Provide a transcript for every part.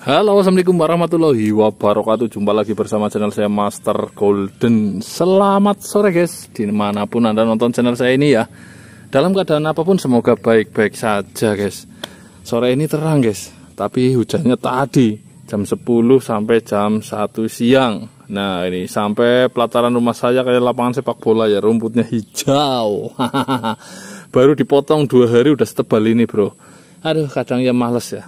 Halo assalamualaikum warahmatullahi wabarakatuh Jumpa lagi bersama channel saya Master Golden Selamat sore guys Dimanapun anda nonton channel saya ini ya Dalam keadaan apapun semoga baik-baik saja guys Sore ini terang guys Tapi hujannya tadi Jam 10 sampai jam 1 siang Nah ini sampai pelataran rumah saya kayak lapangan sepak bola ya Rumputnya hijau Baru dipotong dua hari udah setebal ini bro Aduh kadang ya males ya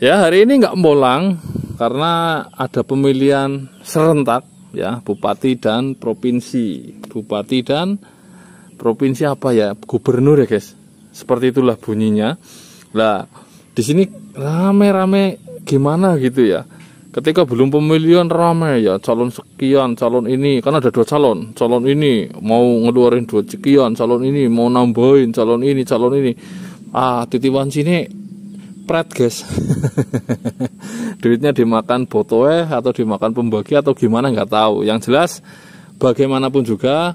Ya, hari ini nggak bolang karena ada pemilihan serentak ya, bupati dan provinsi. Bupati dan provinsi apa ya? Gubernur ya, guys. Seperti itulah bunyinya. Lah, di sini rame-rame gimana gitu ya. Ketika belum pemilihan rame ya calon sekian, calon ini karena ada dua calon, calon ini mau ngeluarin dua sekian, calon ini mau nambahin, calon ini, calon ini. Ah, titipan sini kepret guys duitnya dimakan botoe atau dimakan pembagi atau gimana nggak tahu yang jelas bagaimanapun juga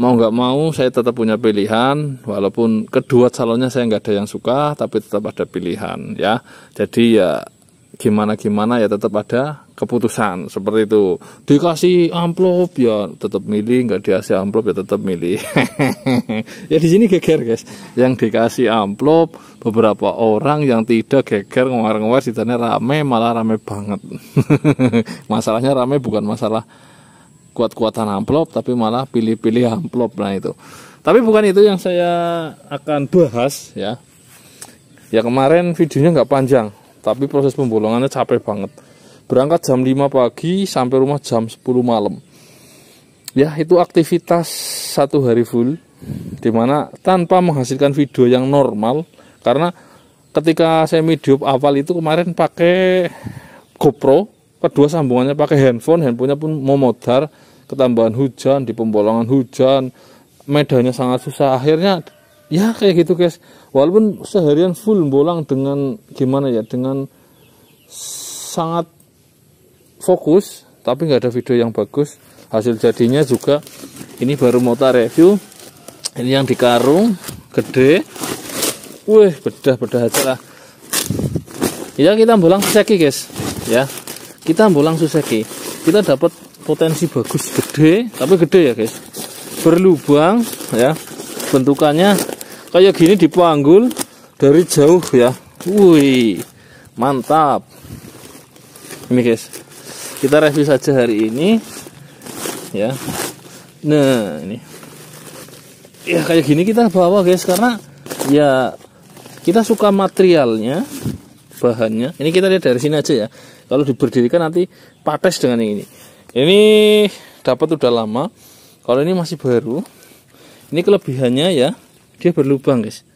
mau nggak mau saya tetap punya pilihan walaupun kedua calonnya saya nggak ada yang suka tapi tetap ada pilihan ya jadi ya gimana gimana ya tetap ada keputusan seperti itu dikasih amplop ya tetap milih nggak dikasih amplop ya tetap milih ya di sini geger guys yang dikasih amplop beberapa orang yang tidak geger ngomong-ngomong sana rame malah rame banget masalahnya rame bukan masalah kuat-kuatan amplop tapi malah pilih-pilih amplop nah itu tapi bukan itu yang saya akan bahas ya ya kemarin videonya nggak panjang tapi proses pembolongannya capek banget berangkat jam 5 pagi sampai rumah jam 10 malam ya itu aktivitas satu hari full dimana tanpa menghasilkan video yang normal karena ketika saya video awal itu kemarin pakai GoPro kedua sambungannya pakai handphone handphonenya pun memodar ketambahan hujan di pembolongan hujan medannya sangat susah akhirnya ya kayak gitu guys walaupun seharian full bolang dengan gimana ya dengan sangat fokus tapi nggak ada video yang bagus hasil jadinya juga ini baru tak review ini yang dikarung gede wih bedah-bedah aja lah ya kita bolang suseki guys ya kita bolang suseki kita dapat potensi bagus gede tapi gede ya guys berlubang ya bentukannya kayak gini dipanggul dari jauh ya wih mantap ini guys kita review saja hari ini ya nah ini ya kayak gini kita bawa guys karena ya kita suka materialnya bahannya ini kita lihat dari sini aja ya kalau diberdirikan nanti pates dengan ini ini dapat udah lama kalau ini masih baru ini kelebihannya ya dia berlubang guys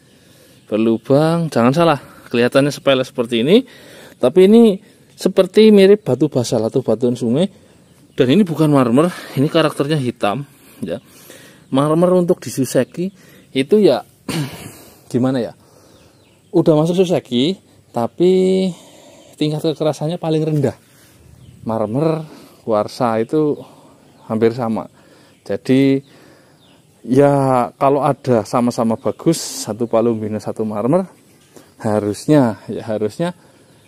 berlubang jangan salah kelihatannya sepele seperti ini tapi ini seperti mirip batu basal atau batuan sungai dan ini bukan marmer ini karakternya hitam ya marmer untuk di Suseki itu ya gimana ya udah masuk Suseki tapi tingkat kekerasannya paling rendah marmer kuarsa itu hampir sama jadi ya kalau ada sama-sama bagus satu palu minus satu marmer harusnya ya harusnya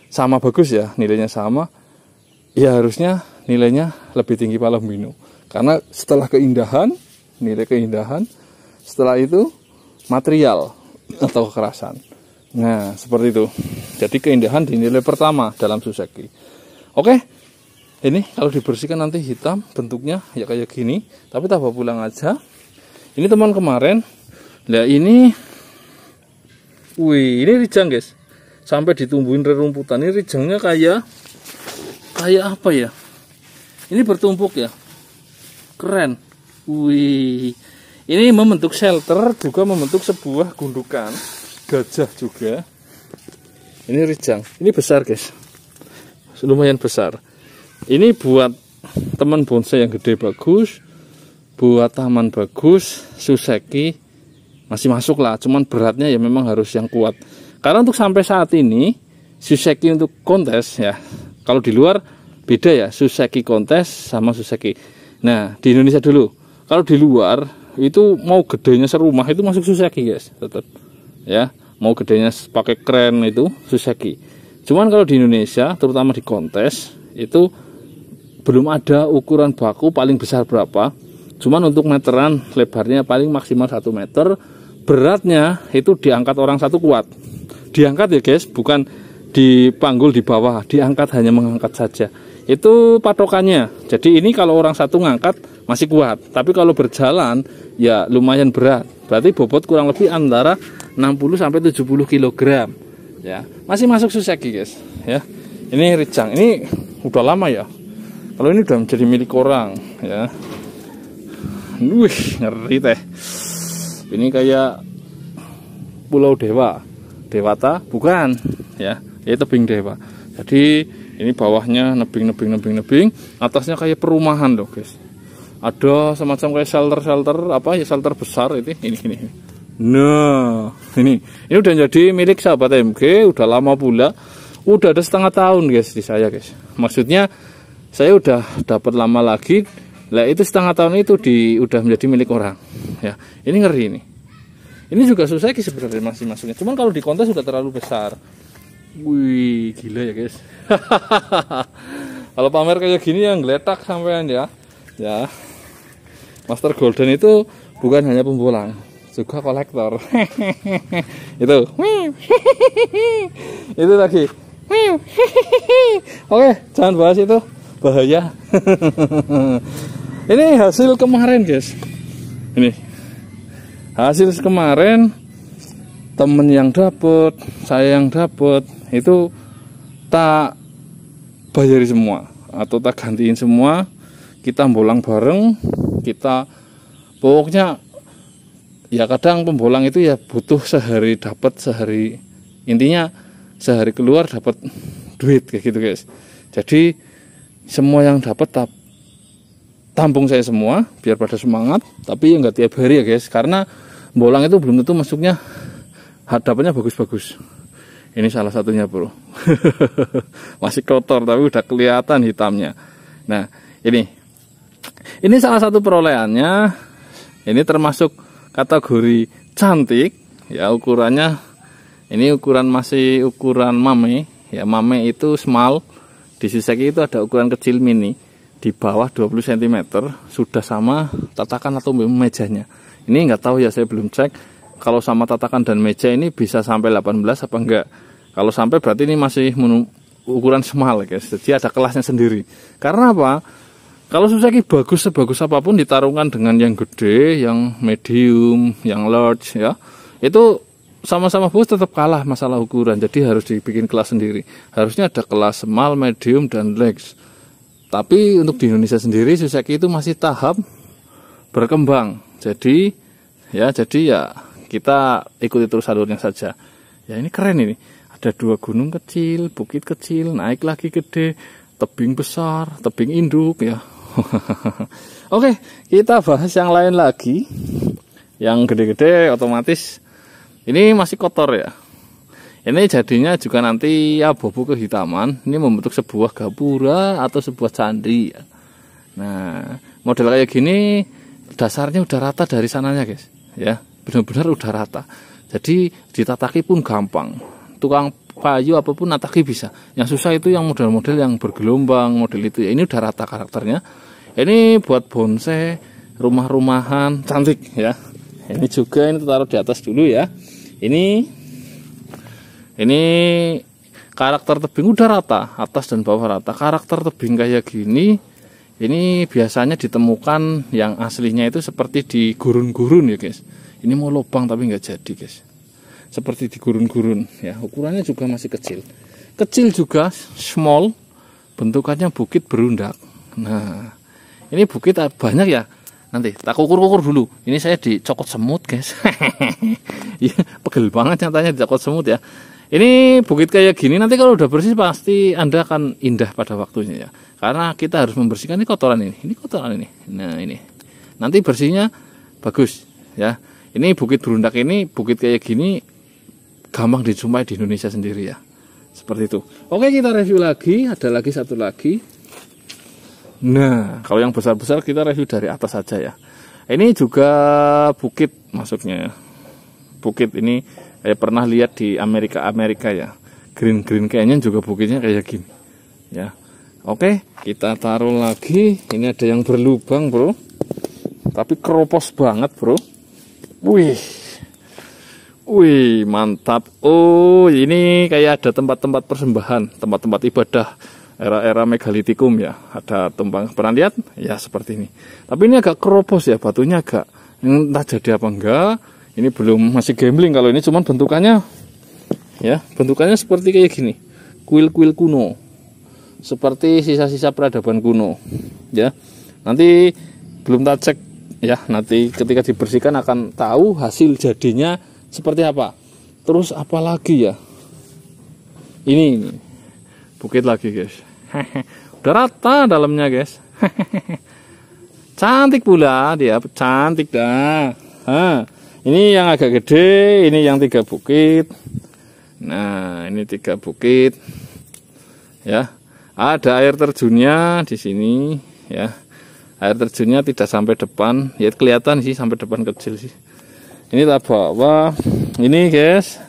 sama bagus ya nilainya sama ya harusnya nilainya lebih tinggi mino karena setelah keindahan nilai keindahan setelah itu material atau kekerasan nah seperti itu jadi keindahan dinilai pertama dalam Suseki oke ini kalau dibersihkan nanti hitam bentuknya ya kayak gini tapi tak pulang aja ini teman kemarin ya ini wih ini rijang guys sampai ditumbuhin rerumputan ini rijangnya kayak kayak apa ya ini bertumpuk ya keren wih ini membentuk shelter juga membentuk sebuah gundukan gajah juga ini rijang ini besar guys lumayan besar ini buat teman bonsai yang gede bagus buat taman bagus suseki masih masuk lah cuman beratnya ya memang harus yang kuat karena untuk sampai saat ini Suseki untuk kontes ya. Kalau di luar beda ya Suseki kontes sama Suseki. Nah, di Indonesia dulu. Kalau di luar itu mau gedenya serumah itu masuk Suseki, guys. Tetap. Ya, mau gedenya pakai keren itu Suseki. Cuman kalau di Indonesia, terutama di kontes itu belum ada ukuran baku paling besar berapa. Cuman untuk meteran lebarnya paling maksimal 1 meter, beratnya itu diangkat orang satu kuat diangkat ya guys, bukan dipanggul di bawah, diangkat hanya mengangkat saja. Itu patokannya. Jadi ini kalau orang satu ngangkat masih kuat, tapi kalau berjalan ya lumayan berat. Berarti bobot kurang lebih antara 60 sampai 70 kg. Ya, masih masuk Suseki guys, ya. Ini Rijang. Ini udah lama ya. Kalau ini udah menjadi milik orang, ya. Wih, ngeri teh. Ini kayak Pulau Dewa dewata bukan ya ini ya tebing dewa jadi ini bawahnya nebing nebing nebing nebing atasnya kayak perumahan loh guys ada semacam kayak shelter shelter apa ya shelter besar ini ini ini nah ini ini udah jadi milik sahabat MG udah lama pula udah ada setengah tahun guys di saya guys maksudnya saya udah dapat lama lagi lah itu setengah tahun itu di udah menjadi milik orang ya ini ngeri ini ini juga susah sih sebenarnya masih masuknya cuman kalau di kontes sudah terlalu besar wih gila ya guys kalau pamer kayak gini yang geletak sampean ya ya Master Golden itu bukan hanya pembulang, juga kolektor itu itu lagi oke jangan bahas itu bahaya ini hasil kemarin guys ini hasil kemarin temen yang dapat saya yang dapat itu tak bayari semua atau tak gantiin semua kita bolang bareng kita pokoknya ya kadang pembolang itu ya butuh sehari dapat sehari intinya sehari keluar dapat duit kayak gitu guys jadi semua yang dapat tak tampung saya semua biar pada semangat tapi ya nggak tiap hari ya guys karena bolang itu belum tentu masuknya hadapannya bagus-bagus ini salah satunya bro masih kotor tapi udah kelihatan hitamnya nah ini ini salah satu perolehannya ini termasuk kategori cantik ya ukurannya ini ukuran masih ukuran mame ya mame itu small di sisi itu ada ukuran kecil mini di bawah 20 cm sudah sama tatakan atau mejanya ini nggak tahu ya saya belum cek. Kalau sama tatakan dan meja ini bisa sampai 18 apa enggak? Kalau sampai berarti ini masih ukuran semal guys. Jadi ada kelasnya sendiri. Karena apa? Kalau Suzuki bagus sebagus apapun ditarungkan dengan yang gede, yang medium, yang large ya. Itu sama-sama bus tetap kalah masalah ukuran. Jadi harus dibikin kelas sendiri. Harusnya ada kelas small, medium dan large. Tapi untuk di Indonesia sendiri Suzuki itu masih tahap berkembang. Jadi ya jadi ya kita ikuti terus alurnya saja. Ya ini keren ini. Ada dua gunung kecil, bukit kecil, naik lagi gede, tebing besar, tebing induk ya. Oke, kita bahas yang lain lagi. Yang gede-gede otomatis ini masih kotor ya. Ini jadinya juga nanti ya bobo kehitaman. Ini membentuk sebuah gapura atau sebuah candi. Ya. Nah, model kayak gini dasarnya udah rata dari sananya guys ya benar-benar udah rata jadi ditataki pun gampang tukang kayu apapun nataki bisa yang susah itu yang model-model yang bergelombang model itu ya ini udah rata karakternya ini buat bonsai rumah-rumahan cantik ya ini juga ini taruh di atas dulu ya ini ini karakter tebing udah rata atas dan bawah rata karakter tebing kayak gini ini biasanya ditemukan yang aslinya itu seperti di gurun-gurun ya guys. Ini mau lubang tapi nggak jadi guys. Seperti di gurun-gurun ya. Ukurannya juga masih kecil. Kecil juga small. Bentukannya bukit berundak. Nah, ini bukit ah, banyak ya. Nanti tak ukur kukur dulu. Ini saya dicokot semut guys. ya, pegel banget nyatanya dicokot semut ya. Ini bukit kayak gini nanti kalau udah bersih pasti Anda akan indah pada waktunya ya. Karena kita harus membersihkan ini kotoran ini. Ini kotoran ini. Nah, ini. Nanti bersihnya bagus ya. Ini bukit berundak ini, bukit kayak gini gampang dijumpai di Indonesia sendiri ya. Seperti itu. Oke, kita review lagi, ada lagi satu lagi. Nah, kalau yang besar-besar kita review dari atas saja ya. Ini juga bukit masuknya Bukit ini kayak eh, pernah lihat di Amerika Amerika ya green green kayaknya juga bukitnya kayak gini ya oke kita taruh lagi ini ada yang berlubang bro tapi keropos banget bro wih wih mantap oh ini kayak ada tempat-tempat persembahan tempat-tempat ibadah era-era megalitikum ya ada tumpang pernah lihat ya seperti ini tapi ini agak keropos ya batunya agak entah jadi apa enggak ini belum masih gambling kalau ini cuman bentukannya ya bentukannya seperti kayak gini kuil-kuil kuno seperti sisa-sisa peradaban kuno ya nanti belum tak cek ya nanti ketika dibersihkan akan tahu hasil jadinya seperti apa terus apa lagi ya ini, ini. bukit lagi guys udah rata dalamnya guys cantik pula dia cantik dah ha ini yang agak gede, ini yang tiga bukit. Nah, ini tiga bukit. Ya. Ada air terjunnya di sini, ya. Air terjunnya tidak sampai depan, ya kelihatan sih sampai depan kecil sih. Ini tak bawa. Ini, guys.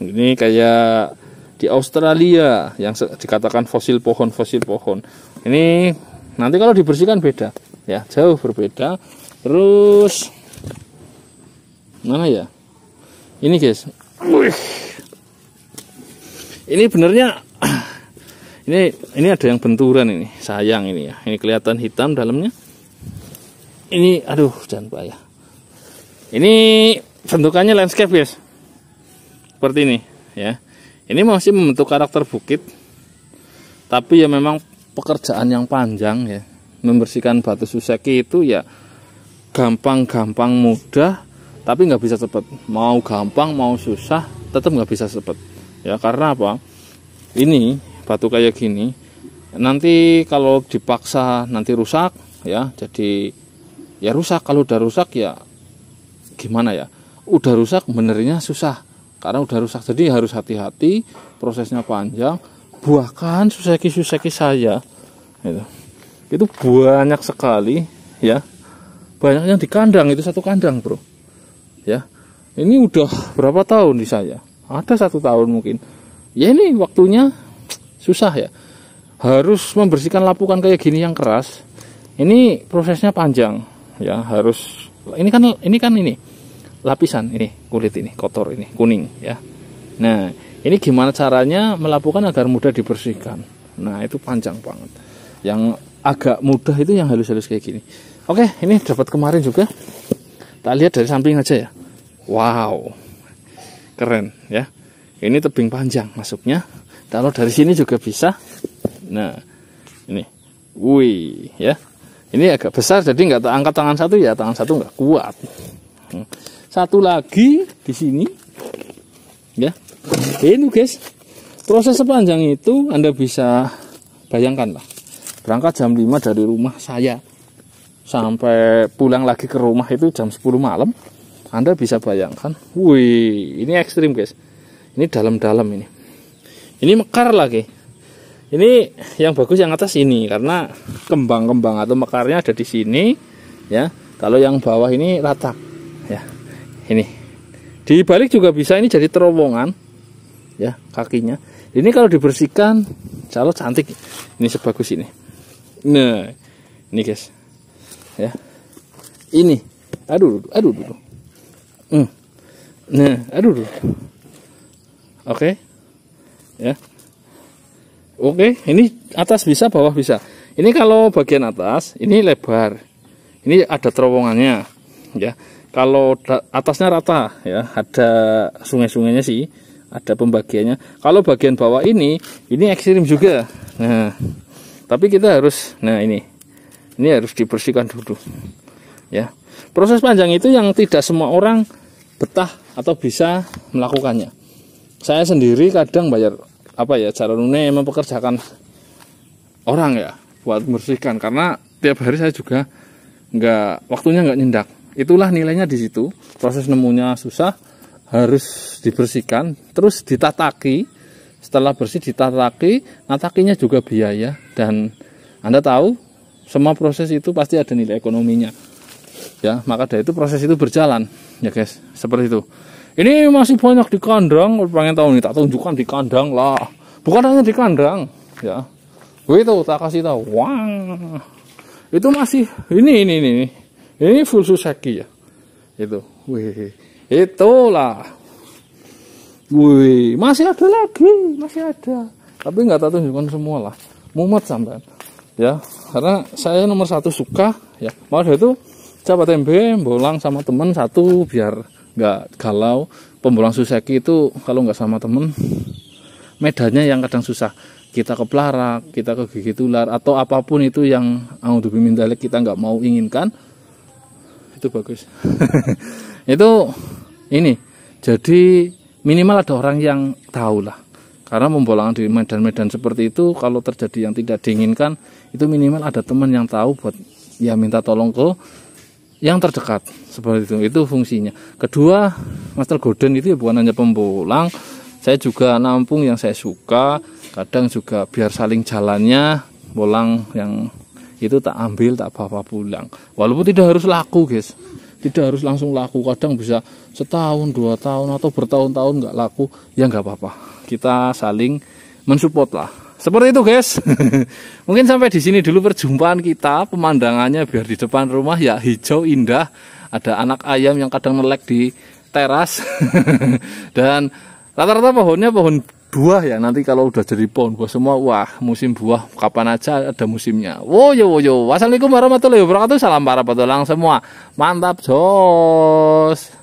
Ini kayak di Australia yang dikatakan fosil pohon fosil pohon. Ini nanti kalau dibersihkan beda, ya, jauh berbeda. Terus mana ya ini guys Wih. ini benernya ini ini ada yang benturan ini sayang ini ya ini kelihatan hitam dalamnya ini aduh jangan payah ini bentukannya landscape guys seperti ini ya ini masih membentuk karakter bukit tapi ya memang pekerjaan yang panjang ya membersihkan batu suseki itu ya gampang-gampang mudah tapi nggak bisa cepet mau gampang mau susah tetap nggak bisa cepet ya karena apa ini batu kayak gini nanti kalau dipaksa nanti rusak ya jadi ya rusak kalau udah rusak ya gimana ya udah rusak benernya susah karena udah rusak jadi harus hati-hati prosesnya panjang buahkan suseki-suseki saya itu itu banyak sekali ya banyak yang di kandang itu satu kandang bro ya ini udah berapa tahun di saya ada satu tahun mungkin ya ini waktunya susah ya harus membersihkan lapukan kayak gini yang keras ini prosesnya panjang ya harus ini kan ini kan ini lapisan ini kulit ini kotor ini kuning ya nah ini gimana caranya melakukan agar mudah dibersihkan nah itu panjang banget yang agak mudah itu yang halus-halus kayak gini oke ini dapat kemarin juga tak lihat dari samping aja ya wow keren ya ini tebing panjang masuknya kalau dari sini juga bisa nah ini wih ya ini agak besar jadi nggak angkat tangan satu ya tangan satu nggak kuat hmm. satu lagi di sini ya ini guys proses sepanjang itu anda bisa bayangkan lah berangkat jam 5 dari rumah saya sampai pulang lagi ke rumah itu jam 10 malam Anda bisa bayangkan wih ini ekstrim guys ini dalam-dalam ini ini mekar lagi ini yang bagus yang atas ini karena kembang-kembang atau mekarnya ada di sini ya kalau yang bawah ini rata ya ini di balik juga bisa ini jadi terowongan ya kakinya ini kalau dibersihkan calon cantik ini sebagus ini nah ini guys ya ini aduh aduh aduh hmm. nah aduh oke okay. ya oke okay. ini atas bisa bawah bisa ini kalau bagian atas ini lebar ini ada terowongannya ya kalau atasnya rata ya ada sungai-sungainya sih ada pembagiannya kalau bagian bawah ini ini ekstrim juga nah tapi kita harus nah ini ini harus dibersihkan dulu. Ya. Proses panjang itu yang tidak semua orang betah atau bisa melakukannya. Saya sendiri kadang bayar apa ya cara caranya mempekerjakan orang ya buat membersihkan karena tiap hari saya juga nggak waktunya nggak nyendak itulah nilainya di situ proses nemunya susah harus dibersihkan terus ditataki setelah bersih ditataki natakinya juga biaya dan anda tahu semua proses itu pasti ada nilai ekonominya. Ya, maka dari itu proses itu berjalan, ya guys. Seperti itu. Ini masih banyak di kandang, pengen tahu nih tak tunjukkan di kandang lah. Bukan hanya di kandang, ya. Itu tak kasih tahu. Wah. Itu masih ini ini ini. Ini full Suzuki ya. Itu. Wih. Itulah. Wih, masih ada lagi, masih ada. Tapi nggak tahu tunjukkan semua lah. Mumet sampai ya karena saya nomor satu suka ya malah itu coba tempe bolang sama temen satu biar nggak galau pembolang suseki itu kalau nggak sama temen medannya yang kadang susah kita ke pelara kita ke gigi tular atau apapun itu yang mau audubimindalik kita nggak mau inginkan itu bagus itu ini jadi minimal ada orang yang tahu lah karena pembolangan di medan-medan seperti itu kalau terjadi yang tidak diinginkan itu minimal ada teman yang tahu buat ya minta tolong ke yang terdekat seperti itu itu fungsinya kedua master golden itu ya bukan hanya pembolang saya juga nampung yang saya suka kadang juga biar saling jalannya bolang yang itu tak ambil tak apa-apa pulang walaupun tidak harus laku guys tidak harus langsung laku kadang bisa setahun dua tahun atau bertahun-tahun nggak laku ya nggak apa-apa kita saling mensupport lah seperti itu guys mungkin sampai di sini dulu perjumpaan kita pemandangannya biar di depan rumah ya hijau indah ada anak ayam yang kadang melek di teras dan rata-rata pohonnya pohon buah ya nanti kalau udah jadi pohon buah semua wah musim buah kapan aja ada musimnya wo yo wo yo wassalamualaikum warahmatullahi wabarakatuh salam para petualang semua mantap jos